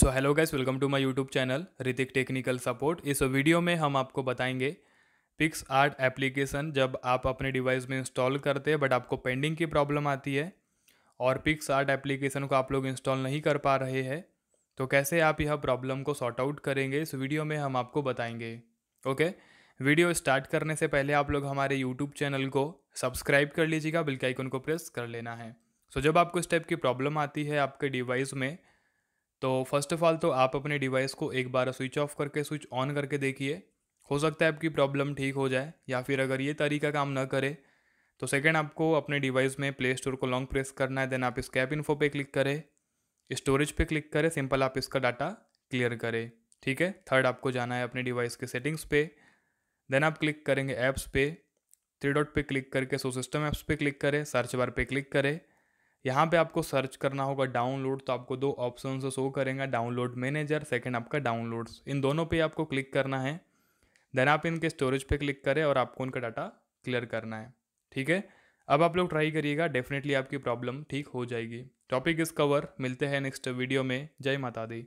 so hello guys welcome to my YouTube channel Hrithik technical support इस video में हम आपको बताएंगे पिक्स आर्ट एप्लीकेशन जब आप अपने डिवाइस में इंस्टॉल करते हैं बट आपको पेंडिंग की प्रॉब्लम आती है और पिक्स आर्ट एप्लीकेशन को आप लोग इंस्टॉल नहीं कर पा रहे हैं तो कैसे आप यह प्रॉब्लम को सॉर्ट आउट करेंगे इस वीडियो में हम आपको बताएंगे ओके वीडियो स्टार्ट करने से पहले आप लोग हमारे यूट्यूब चैनल को सब्सक्राइब कर लीजिएगा बिल्कुल आइकन को प्रेस कर लेना है सो so, जब आपको इस टाइप की प्रॉब्लम आती है आपके डिवाइस में तो फर्स्ट ऑफ ऑल तो आप अपने डिवाइस को एक बार स्विच ऑफ करके स्विच ऑन करके देखिए हो सकता है आपकी प्रॉब्लम ठीक हो जाए या फिर अगर ये तरीका काम ना करे तो सेकेंड आपको अपने डिवाइस में प्ले स्टोर को लॉन्ग प्रेस करना है देन आप स्कैप कैप इन्फो पे क्लिक करें स्टोरेज पे क्लिक करें सिंपल आप इसका डाटा क्लियर करें ठीक है थर्ड आपको जाना है अपने डिवाइस के सेटिंग्स पे देन आप क्लिक करेंगे ऐप्स पे थ्री डॉट पे क्लिक करके सो सिस्टम ऐप्स पे क्लिक करें सर्च बार पे क्लिक करें यहाँ पे आपको सर्च करना होगा डाउनलोड तो आपको दो ऑप्शन शो करेंगे डाउनलोड मैनेजर सेकंड आपका डाउनलोड्स इन दोनों पे आपको क्लिक करना है देन आप इनके स्टोरेज पे क्लिक करें और आपको उनका डाटा क्लियर करना है ठीक है अब आप लोग ट्राई करिएगा डेफिनेटली आपकी प्रॉब्लम ठीक हो जाएगी टॉपिक इस कवर मिलते हैं नेक्स्ट वीडियो में जय माता दी